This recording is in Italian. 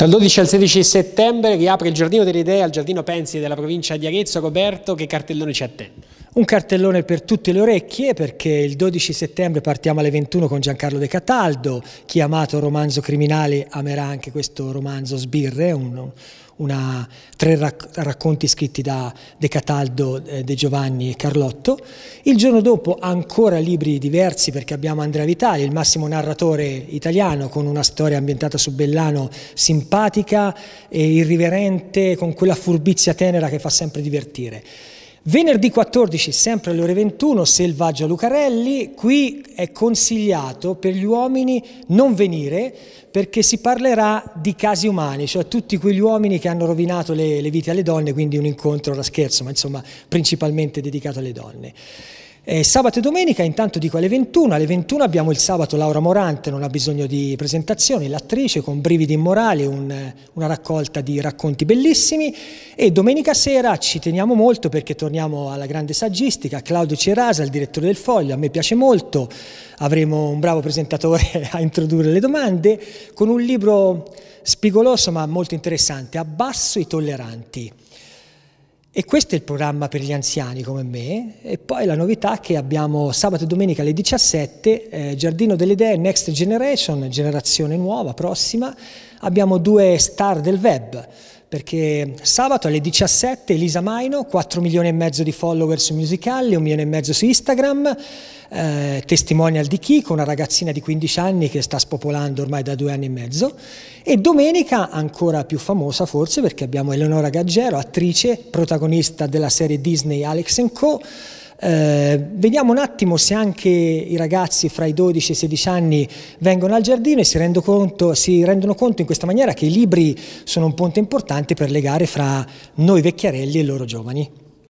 Dal 12 al 16 settembre riapre il Giardino delle Idee al Giardino Pensi della provincia di Arezzo. Roberto, che cartellone ci attende? Un cartellone per tutte le orecchie perché il 12 settembre partiamo alle 21 con Giancarlo De Cataldo, chi ha amato romanzo criminale amerà anche questo romanzo Sbirre, un, una, tre racconti scritti da De Cataldo, eh, De Giovanni e Carlotto. Il giorno dopo ancora libri diversi perché abbiamo Andrea Vitali, il massimo narratore italiano con una storia ambientata su Bellano simpatica e irriverente con quella furbizia tenera che fa sempre divertire. Venerdì 14, sempre alle ore 21, Selvaggia Lucarelli, qui è consigliato per gli uomini non venire perché si parlerà di casi umani, cioè tutti quegli uomini che hanno rovinato le, le vite alle donne, quindi un incontro da scherzo, ma insomma principalmente dedicato alle donne. Eh, sabato e domenica intanto dico alle 21, alle 21 abbiamo il sabato Laura Morante, non ha bisogno di presentazioni, l'attrice con Brividi Immorali, un, una raccolta di racconti bellissimi e domenica sera ci teniamo molto perché torniamo alla grande saggistica, Claudio Cerasa, il direttore del Foglio, a me piace molto, avremo un bravo presentatore a introdurre le domande con un libro spigoloso ma molto interessante, Abbasso i tolleranti. E questo è il programma per gli anziani come me. E poi la novità è che abbiamo sabato e domenica alle 17, eh, Giardino delle Idee Next Generation, generazione nuova, prossima. Abbiamo due star del web perché sabato alle 17 Elisa Maino, 4 milioni e mezzo di follower su Musical.ly, 1 milione e mezzo su Instagram, eh, testimonial di Kiko, una ragazzina di 15 anni che sta spopolando ormai da due anni e mezzo, e domenica ancora più famosa forse perché abbiamo Eleonora Gaggero, attrice, protagonista della serie Disney Alex Co., eh, vediamo un attimo se anche i ragazzi fra i 12 e i 16 anni vengono al giardino e si, rendo conto, si rendono conto in questa maniera che i libri sono un ponte importante per legare fra noi vecchiarelli e loro giovani.